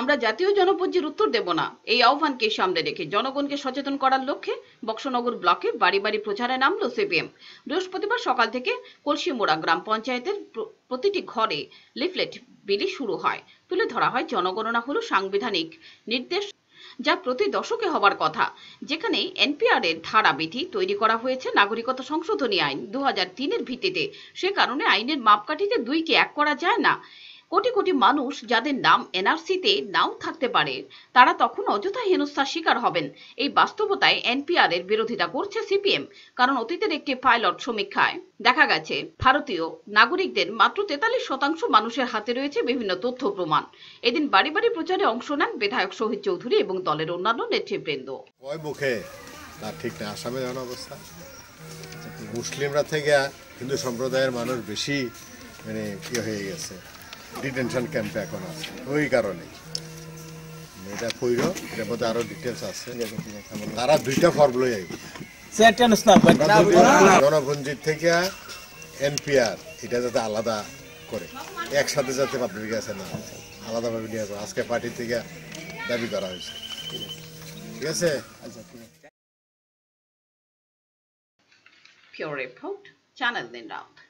আমরা জাতীয় জনপুঞ্জির উত্তর দেব না এই আহ্বানকে সামনে রেখে জনগণকে সচেতন করার লক্ষ্যে বক্সনগর ব্লকে বাড়ি বাড়ি প্রচারে নামলো সিপিএম বৃহস্পতিবার সকাল থেকে কলসিমোড়া গ্রাম পঞ্চায়েতের প্রতিটি ঘরে লিফলেট বিলি শুরু হয় তুলে ধরা হয় জনগণনা হলো সাংবিধানিক নির্দেশ যা প্রতি দশকে হবার কথা যেখানে এনপিআর এর ধারাবিধি তৈরি করা হয়েছে নাগরিকতা সংশোধনী আইন দু এর ভিত্তিতে সে কারণে আইনের মাপকাঠিতে দুইকে এক করা যায় না কোটি কোটি মানুষ যাদের নাম এনআরসিতে নাও থাকতে পারে তারা তখন অযথা হেনস্থার শিকার হবেন এই বাস্তবতায় এনপিআর এর বিরোধিতা করছে সিপিএম কারণ অতীতের একটি পাইলট সমীক্ষায় দেখা গেছে ভারতীয় নাগরিকদের মাত্র তেতাল্লিশ শতাংশ মানুষের হাতে রয়েছে বিভিন্ন তথ্য প্রমাণ এদিন বাড়ি বাড়ি প্রচারে অংশ নেন বিধায়ক শহীদ চৌধুরী এবং দলের অন্যান্য নেতৃবৃন্দ ঠিক না আসামে যেমন অবস্থা মুসলিমরা থেকে হিন্দু সম্প্রদায়ের মানুষ বেশি মানে ইয়ে হয়ে গেছে ডিটেনশন ক্যাম্পে এখন আছে ওই কারণে এটা কইরো এটার মধ্যে আরো ডিটেলস আছে তারা দুইটা ফর্ম লই আইব জনগঞ্জির থেকে এনপিআর এটা যাতে আলাদা করে একসাথে যাতে পাবলিক গেছে না আলাদাভাবে নিয়ে আসবে আজকে পার্টি থেকে দাবি করা হয়েছে ঠিক আছে আচ্ছা ঠিক আছে Pure report, Channel Din Raut.